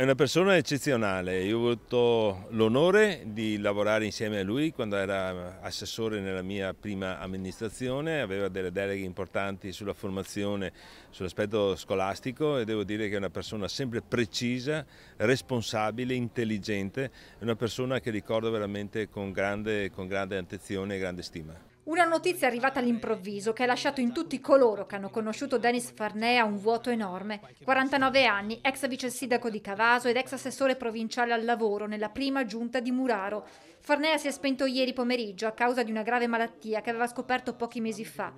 È una persona eccezionale, io ho avuto l'onore di lavorare insieme a lui quando era assessore nella mia prima amministrazione, aveva delle deleghe importanti sulla formazione, sull'aspetto scolastico e devo dire che è una persona sempre precisa, responsabile, intelligente, è una persona che ricordo veramente con grande, con grande attenzione e grande stima. Una notizia arrivata all'improvviso che ha lasciato in tutti coloro che hanno conosciuto Denis Farnea un vuoto enorme. 49 anni, ex vice sindaco di Cavaso ed ex assessore provinciale al lavoro nella prima giunta di Muraro. Farnea si è spento ieri pomeriggio a causa di una grave malattia che aveva scoperto pochi mesi fa.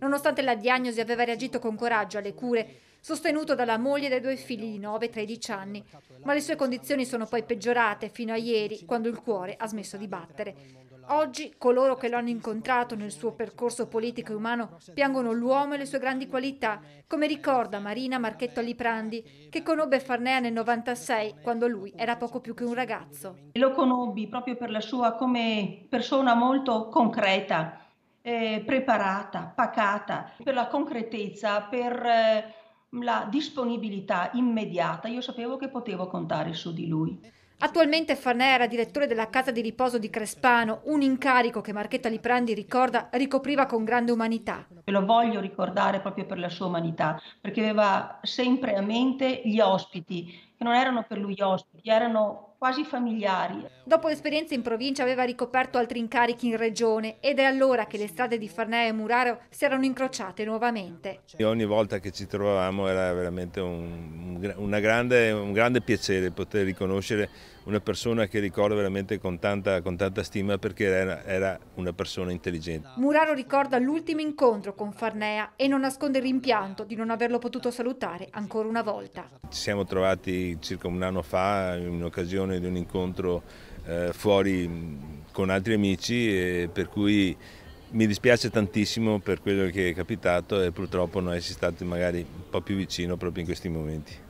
Nonostante la diagnosi aveva reagito con coraggio alle cure, sostenuto dalla moglie e dai due figli di 9 e 13 anni, ma le sue condizioni sono poi peggiorate fino a ieri, quando il cuore ha smesso di battere. Oggi coloro che lo hanno incontrato nel suo percorso politico e umano piangono l'uomo e le sue grandi qualità, come ricorda Marina Marchetto Aliprandi, che conobbe Farnea nel 96, quando lui era poco più che un ragazzo. Lo conobbi proprio per la sua come persona molto concreta, eh, preparata, pacata, per la concretezza, per... Eh, la disponibilità immediata, io sapevo che potevo contare su di lui. Attualmente Fanera, direttore della casa di riposo di Crespano, un incarico che Marchetta Liprandi ricorda ricopriva con grande umanità. Ve lo voglio ricordare proprio per la sua umanità, perché aveva sempre a mente gli ospiti che non erano per lui ospiti, erano quasi familiari. Dopo l'esperienza in provincia aveva ricoperto altri incarichi in regione ed è allora che le strade di Farnea e Muraro si erano incrociate nuovamente. E ogni volta che ci trovavamo era veramente un, grande, un grande piacere poter riconoscere una persona che ricordo veramente con tanta, con tanta stima perché era, era, una persona intelligente. Muraro ricorda l'ultimo incontro con Farnea e non nasconde il rimpianto di non averlo potuto salutare ancora una volta. Ci siamo trovati circa un anno fa in occasione di un incontro eh, fuori con altri amici per cui mi dispiace tantissimo per quello che è capitato e purtroppo non essi stati magari un po' più vicino proprio in questi momenti.